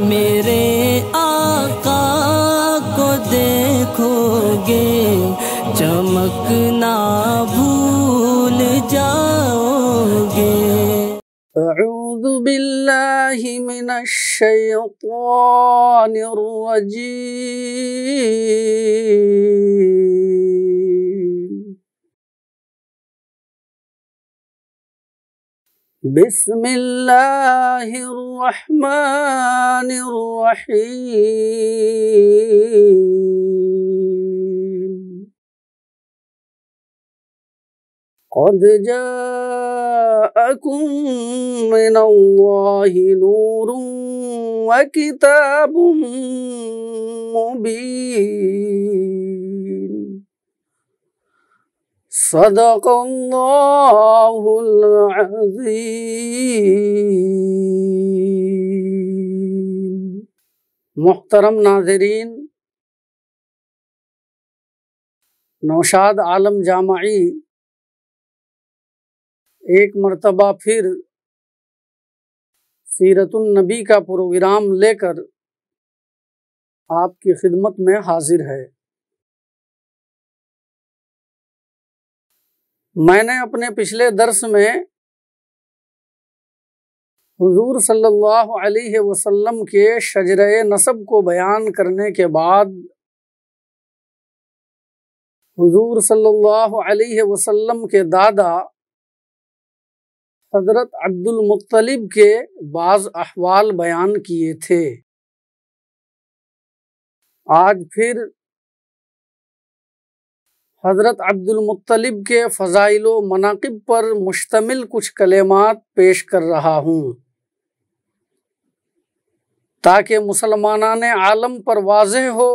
मेरे आका को देखोगे चमकना भूल जाओगे أعوذ بالله من الشيطان الرجيم بسم الله الرحمن الرحيم قد جاءكم من الله نور وكتاب مبين صدق الله العظيم मोहतरम नाजरीन नौशाद आलम जामाई एक मरतबा फिर सीरतुलनबी का प्रोग्राम लेकर आपकी खिदमत में हाजिर है मैंने अपने पिछले दर्स में हजूर सल्लल्लाहु अलैहि वसल्लम के शजर नसब को बयान करने के बाद हजूर सल्लल्लाहु अलैहि वसल्लम के दादा हजरत अब्दुल मुत्तलिब के बाज़ अहवाल बयान किए थे आज फिर हज़रत अब्दुलमतलब के फ़ज़ाइल मनाकब पर मुश्तमिल कुछ कलेमात पेश कर रहा हूँ ताकि मुसलमान आलम पर वाज हो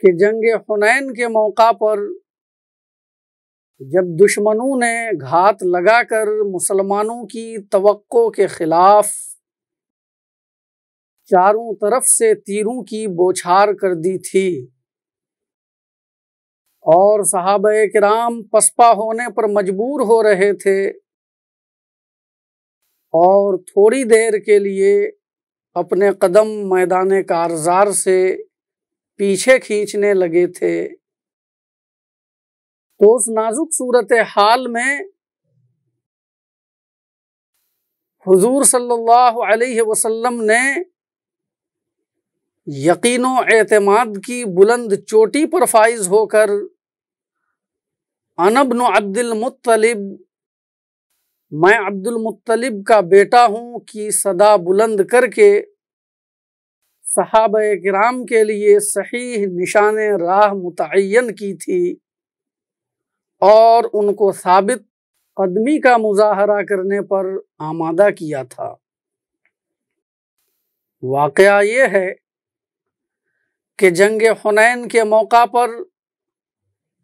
कि जंग हुनैन के मौका पर जब दुश्मनों ने घात लगाकर मुसलमानों की तवक्को के ख़िलाफ़ चारों तरफ से तीरों की बौछार कर दी थी और साहब कराम पसपा होने पर मजबूर हो रहे थे और थोड़ी देर के लिए अपने कदम मैदान कारजार से पीछे खींचने लगे थे तो उस नाजुक सूरत हाल में हुजूर सल्लल्लाहु अलैहि वसल्लम ने यकीन एतमाद की बुलंद चोटी पर फाइज होकर अनबन मुत्तलिब मैं मुत्तलिब का बेटा हूँ कि सदा बुलंद करके सहाब कराम के लिए सही निशान राह मुतन की थी और उनको साबित कदमी का मुजाहरा करने पर आमादा किया था वाक़ ये है कि जंग हुनैन के मौका पर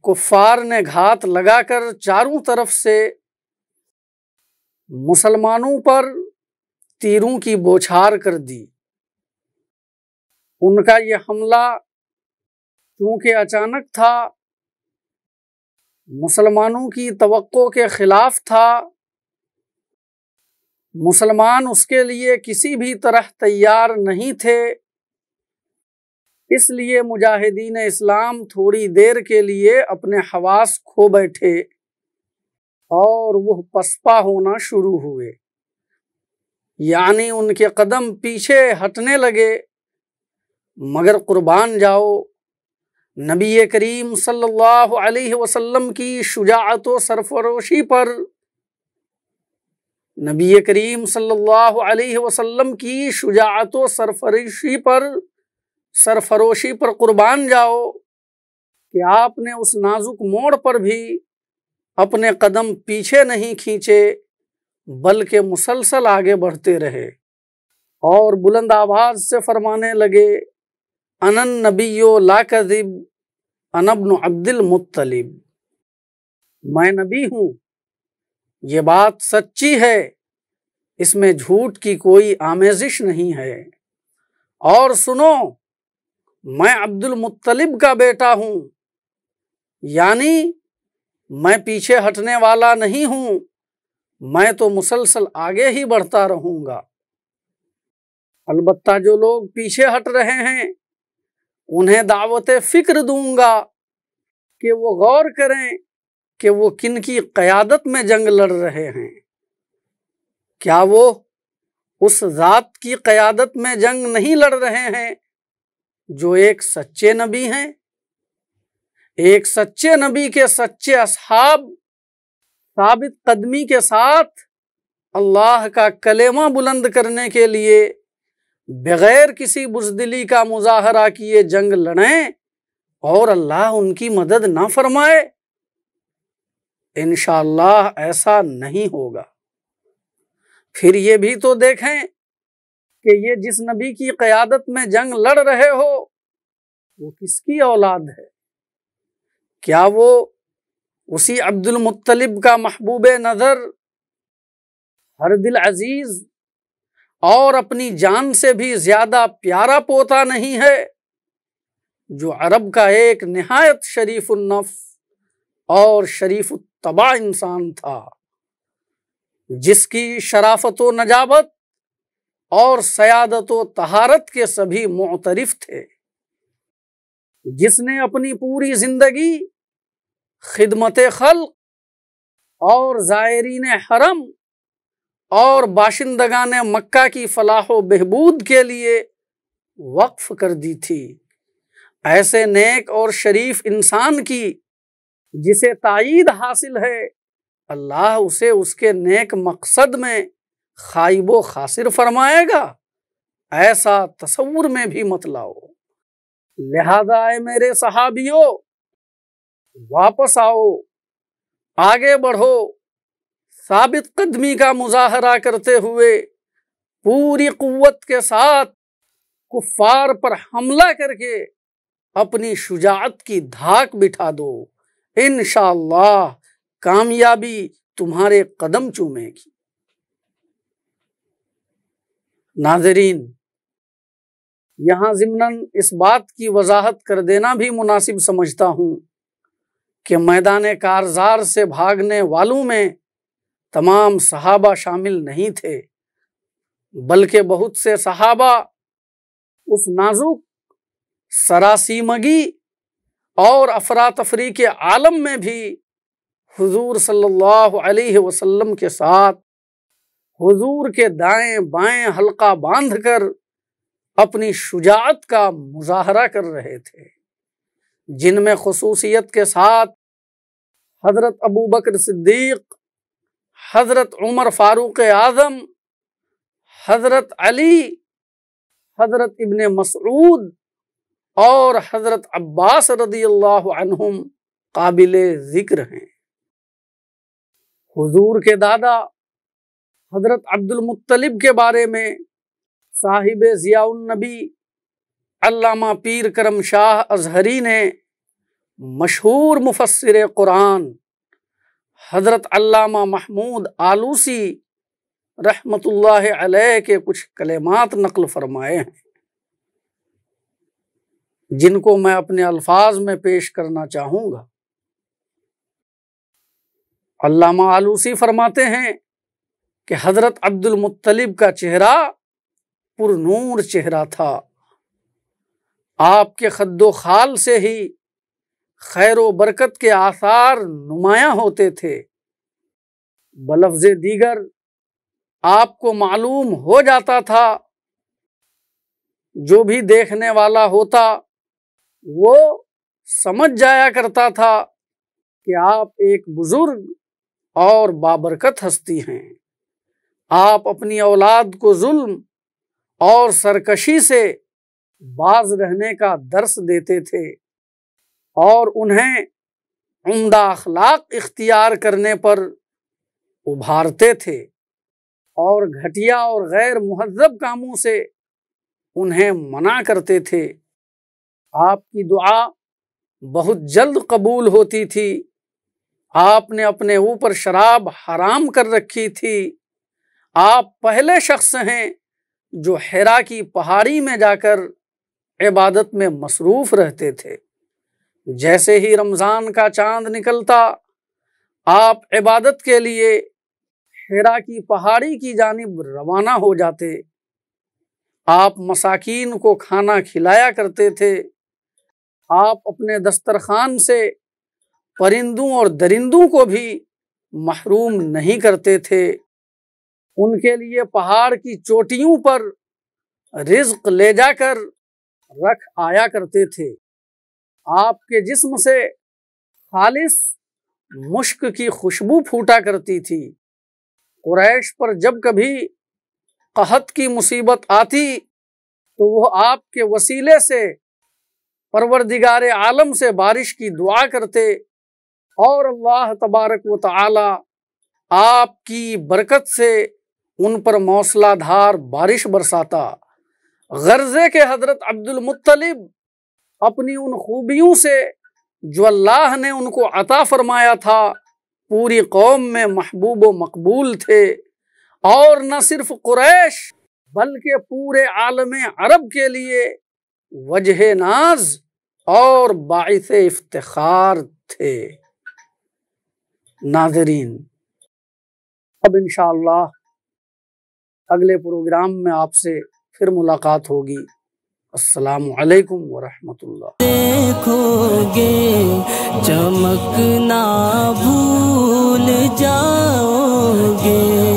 कुफार ने घात लगाकर चारों तरफ से मुसलमानों पर तीरों की बौछार कर दी उनका यह हमला क्योंकि अचानक था मुसलमानों की तवक्को के खिलाफ था मुसलमान उसके लिए किसी भी तरह तैयार नहीं थे इसलिए मुजाहिदीन इस्लाम थोड़ी देर के लिए अपने हवास खो बैठे और वह पसपा होना शुरू हुए यानी उनके कदम पीछे हटने लगे मगर कुर्बान जाओ नबी करीम सल्लल्लाहु अलैहि वसल्लम की शुजात व सरफरोशी पर नबी करीम सल्लल्लाहु अलैहि वसल्लम की शुजात व सरफरोशी पर सरफरोशी पर कुर्बान जाओ कि आपने उस नाजुक मोड़ पर भी अपने कदम पीछे नहीं खींचे बल्कि मुसलसल आगे बढ़ते रहे और बुलंद आवाज से फरमाने लगे अनन नबीयो लाकदिब अनबन अब्दुल मुत्तलिब मैं नबी हूँ ये बात सच्ची है इसमें झूठ की कोई आमेजिश नहीं है और सुनो मैं अब्दुल मुत्तलिब का बेटा हूं यानी मैं पीछे हटने वाला नहीं हूं मैं तो मुसलसल आगे ही बढ़ता रहूंगा अलबत्ता जो लोग पीछे हट रहे हैं उन्हें दावत फ़िक्र दूंगा कि वो गौर करें कि वो किन की क़यादत में जंग लड़ रहे हैं क्या वो उस ज़ात की क़यादत में जंग नहीं लड़ रहे हैं जो एक सच्चे नबी हैं एक सच्चे नबी के सच्चे असहाब साबित कदमी के साथ अल्लाह का कलेमा बुलंद करने के लिए बगैर किसी बुजदिली का मुजाहरा किए जंग लड़ें और अल्लाह उनकी मदद ना फरमाए इन ऐसा नहीं होगा फिर ये भी तो देखें कि ये जिस नबी की क्यादत में जंग लड़ रहे हो वो किसकी औलाद है क्या वो उसी अब्दुल मुत्तलिब का महबूब नज़र हर दिल अजीज और अपनी जान से भी ज़्यादा प्यारा पोता नहीं है जो अरब का एक नहायत शरीफ उन्नफ और शरीफ तबा इंसान था जिसकी शराफत व नजाबत और सयादत तहारत के सभी मोतरफ थे जिसने अपनी पूरी जिंदगी खिदमत खल और ज़ायरीन हरम और बाशिंदगान मक्का की फलाह बहबूद के लिए वक्फ कर दी थी ऐसे नेक और शरीफ इंसान की जिसे तइद हासिल है अल्लाह उसे उसके नेक मकसद में खाइब खासिर फरमाएगा ऐसा तस्वुर में भी मत लाओ लिहाजा आए मेरे सहाबियो वापस आओ आगे बढ़ो साबित कदमी का मुजाहरा करते हुए पूरी कुत के साथ कुफार पर हमला करके अपनी शुजात की धाक बिठा दो इनशाला कामयाबी तुम्हारे कदम चूमेगी नाजरीन यहाँ ज़मनन इस बात की वजाहत कर देना भी मुनासिब समझता हूँ कि मैदान कारजार से भागने वालों में तमाम सहाबा शामिल नहीं थे बल्कि बहुत से सहाबा उस नाजुक सरासीमगी और अफरा तफरी के आलम में भी हुजूर सल्लल्लाहु अलैहि वसल्लम के साथ हुजूर के दाएं बाएं हल्का बांधकर अपनी शुजात का मुजाहरा कर रहे थे जिनमें खसूसियत के साथ हज़रत अबू बकर सिद्दीक हज़रत उमर फारूक आज़म हज़रत अली हज़रत इबन मसरूद और हज़रत अब्बास रदी अल्लाम काबिल ज़िक्र हैं हुजूर के दादा हजरत अब्दुल मुत्तलिब के बारे में साहिब ज़ियाउन्नबी अल्लामा पीर करम शाह अजहरी ने मशहूर मुफसर कुरान हजरत अल्लामा महमूद आलूसी रहमतुल्लाह अलैह के कुछ कलेमात नकल फरमाए हैं जिनको मैं अपने अल्फाज में पेश करना चाहूँगा अल्लामा आलूसी फरमाते हैं कि हज़रत अब्दुल मुत्तलिब का चेहरा पुरनूर चेहरा था आपके खद्दो खाल से ही खैर बरकत के आसार नुमाया होते थे बलफ्ज दीगर आपको मालूम हो जाता था जो भी देखने वाला होता वो समझ जाया करता था कि आप एक बुज़ुर्ग और बाबरकत हस्ती हैं आप अपनी औलाद को जुल्म और सरकशी से बाज रहने का दर्स देते थे और उन्हें उमदा अखलाक इख्तियार करने पर उभारते थे और घटिया और गैर महजब कामों से उन्हें मना करते थे आपकी दुआ बहुत जल्द कबूल होती थी आपने अपने ऊपर शराब हराम कर रखी थी आप पहले शख्स हैं जो हेरा की पहाड़ी में जाकर इबादत में मसरूफ़ रहते थे जैसे ही रमज़ान का चांद निकलता आप इबादत के लिए हेरा की पहाड़ी की जानब रवाना हो जाते आप मसाकिन को खाना खिलाया करते थे आप अपने दस्तरखान से परिंदों और दरिंदों को भी महरूम नहीं करते थे उनके लिए पहाड़ की चोटियों पर रिज्क ले जाकर रख आया करते थे आपके जिस्म से खालिस मुश्क की खुशबू फूटा करती थी कुरैश पर जब कभी कहत की मुसीबत आती तो वह आपके वसीले से परवरदिगार आलम से बारिश की दुआ करते और अल्लाह तबारक व आपकी बरकत से उन पर मौसलाधार बारिश बरसाता गर्जे के हजरत अब्दुल मुत्तलिब अपनी उन खूबियों से जो अल्लाह ने उनको अता फरमाया था पूरी कौम में महबूब व मकबूल थे और न सिर्फ कुरैश बल्कि पूरे आलम अरब के लिए वजह नाज और बायस इफ्तार थे नाजरीन अब इन अगले प्रोग्राम में आपसे फिर मुलाकात होगी असलकम वरहमतुल्ला देखोगे चमकना भूल जाओगे